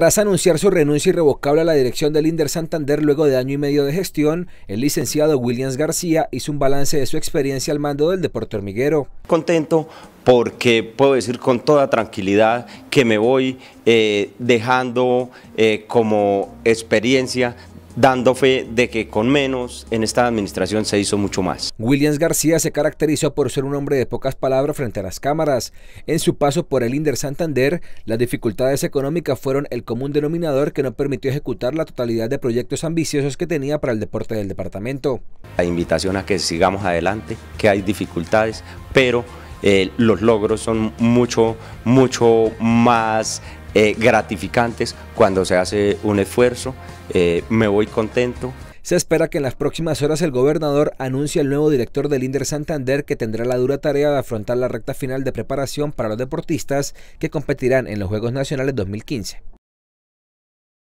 Tras anunciar su renuncia irrevocable a la dirección del Inder Santander luego de año y medio de gestión, el licenciado Williams García hizo un balance de su experiencia al mando del deporte hormiguero. Contento porque puedo decir con toda tranquilidad que me voy eh, dejando eh, como experiencia dando fe de que con menos en esta administración se hizo mucho más. Williams García se caracterizó por ser un hombre de pocas palabras frente a las cámaras. En su paso por el Inder Santander, las dificultades económicas fueron el común denominador que no permitió ejecutar la totalidad de proyectos ambiciosos que tenía para el deporte del departamento. La invitación a que sigamos adelante, que hay dificultades, pero eh, los logros son mucho, mucho más eh, gratificantes cuando se hace un esfuerzo. Eh, me voy contento. Se espera que en las próximas horas el gobernador anuncie el nuevo director del Inder Santander que tendrá la dura tarea de afrontar la recta final de preparación para los deportistas que competirán en los Juegos Nacionales 2015.